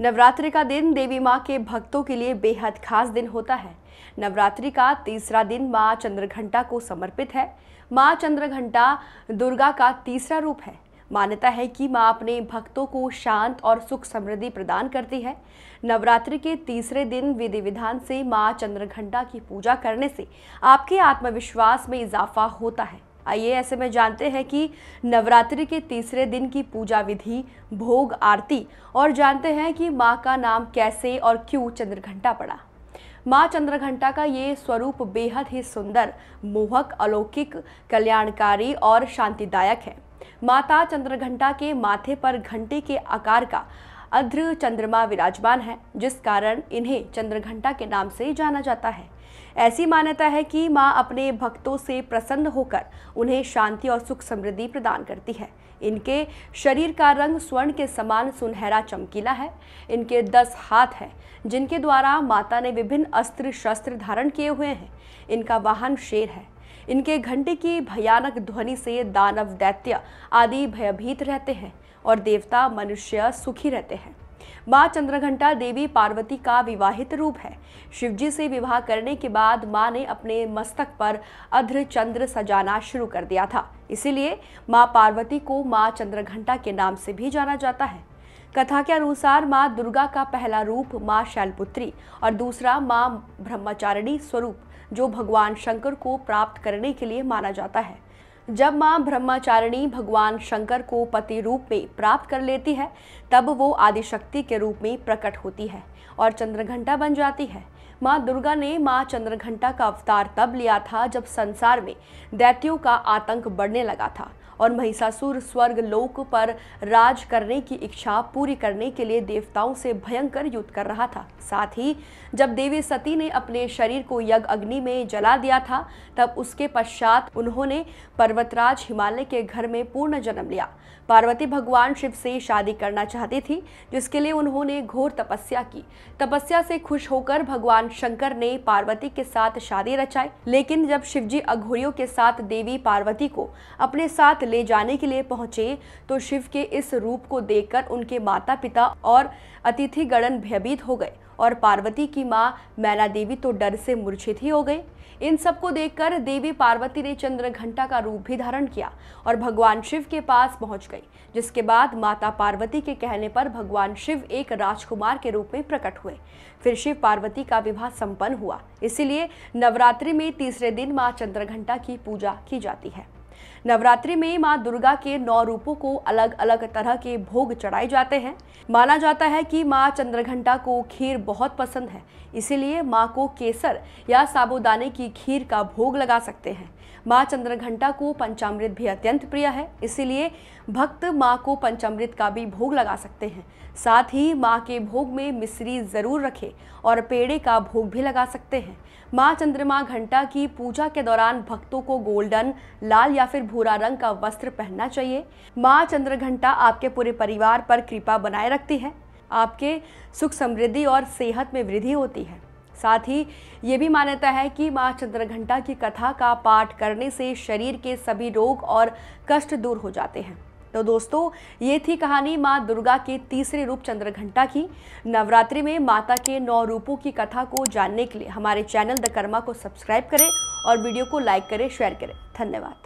नवरात्रि का दिन देवी माँ के भक्तों के लिए बेहद खास दिन होता है नवरात्रि का तीसरा दिन माँ चंद्रघंटा को समर्पित है माँ चंद्रघंटा दुर्गा का तीसरा रूप है मान्यता है कि माँ अपने भक्तों को शांत और सुख समृद्धि प्रदान करती है नवरात्रि के तीसरे दिन विधि विधान से माँ चंद्रघंटा की पूजा करने से आपके आत्मविश्वास में इजाफा होता है आइए ऐसे में जानते हैं कि नवरात्रि के तीसरे दिन की पूजा विधि भोग आरती और जानते हैं कि माँ का नाम कैसे और क्यों चंद्रघंटा पड़ा माँ चंद्रघंटा का ये स्वरूप बेहद ही सुंदर मोहक अलौकिक कल्याणकारी और शांतिदायक है माता चंद्रघंटा के माथे पर घंटे के आकार का अध्र चंद्रमा विराजमान है जिस कारण इन्हें चंद्रघंटा के नाम से जाना जाता है ऐसी मान्यता है कि माँ अपने भक्तों से प्रसन्न होकर उन्हें शांति और सुख समृद्धि प्रदान करती है इनके शरीर का रंग स्वर्ण के समान सुनहरा चमकीला है इनके दस हाथ हैं जिनके द्वारा माता ने विभिन्न अस्त्र शस्त्र धारण किए हुए हैं इनका वाहन शेर है इनके घंटे की भयानक ध्वनि से दानव दैत्य आदि भयभीत रहते हैं और देवता मनुष्य सुखी रहते हैं माँ चंद्रघंटा देवी पार्वती का विवाहित रूप है शिवजी से विवाह करने के बाद माँ ने अपने मस्तक पर अध्र चंद्र सजाना शुरू कर दिया था इसीलिए माँ पार्वती को माँ चंद्रघंटा के नाम से भी जाना जाता है कथा के अनुसार माँ दुर्गा का पहला रूप माँ शैलपुत्री और दूसरा माँ ब्रह्मचारिणी स्वरूप जो भगवान शंकर को प्राप्त करने के लिए माना जाता है जब माँ ब्रह्माचारिणी भगवान शंकर को पति रूप में प्राप्त कर लेती है तब वो आदिशक्ति के रूप में प्रकट होती है और चंद्रघंटा बन जाती है माँ दुर्गा ने माँ चंद्रघंटा का अवतार तब लिया था जब संसार में दैत्यों का आतंक बढ़ने लगा था और महिषासुर स्वर्ग लोक पर राज करने की इच्छा पूरी करने के लिए देवताओं से भयंकर युद्ध कर रहा था साथ ही जब देवी सती ने अपने शरीर को यज्ञ अग्नि में जला दिया था तब उसके पश्चात उन्होंने पर्वतराज हिमालय के घर में पूर्ण जन्म लिया पार्वती भगवान शिव से शादी करना चाहती थी जिसके लिए उन्होंने घोर तपस्या की तपस्या से खुश होकर भगवान भगवान शंकर ने पार्वती के साथ शादी रचाई लेकिन जब शिवजी अघोरियों के साथ देवी पार्वती को अपने साथ ले जाने के लिए पहुंचे तो शिव के इस रूप को देखकर उनके माता पिता और अतिथिगणन भयभीत हो गए और पार्वती की माँ मैना देवी तो डर से मूर्छित ही हो गई इन सबको देखकर देवी पार्वती ने चंद्र घंटा का रूप भी धारण किया और भगवान शिव के पास पहुंच गई जिसके बाद माता पार्वती के कहने पर भगवान शिव एक राजकुमार के रूप में प्रकट हुए फिर शिव पार्वती का विवाह संपन्न हुआ इसीलिए नवरात्रि में तीसरे दिन माँ चंद्रघंटा की पूजा की जाती है नवरात्रि में माँ दुर्गा के नौ रूपों को अलग अलग तरह के भोग चढ़ाए जाते हैं माना जाता है कि माँ चंद्रघंटा को खीर बहुत पसंद है इसीलिए माँ को केसर या साबुदाने की खीर का भोग लगा सकते हैं माँ चंद्रघंटा को पंचामृत भी अत्यंत प्रिय है इसीलिए भक्त माँ को पंचामृत का भी भोग लगा सकते हैं साथ ही माँ के भोग में मिश्री ज़रूर रखें और पेड़े का भोग भी लगा सकते हैं माँ चंद्रमा घंटा की पूजा के दौरान भक्तों को गोल्डन लाल या फिर भूरा रंग का वस्त्र पहनना चाहिए माँ चंद्रघंटा आपके पूरे परिवार पर कृपा बनाए रखती है आपके सुख समृद्धि और सेहत में वृद्धि होती है साथ ही ये भी मान्यता है कि माँ चंद्रघंटा की कथा का पाठ करने से शरीर के सभी रोग और कष्ट दूर हो जाते हैं तो दोस्तों ये थी कहानी माँ दुर्गा के तीसरे रूप चंद्रघंटा की नवरात्रि में माता के नौ रूपों की कथा को जानने के लिए हमारे चैनल द कर्मा को सब्सक्राइब करें और वीडियो को लाइक करें शेयर करें धन्यवाद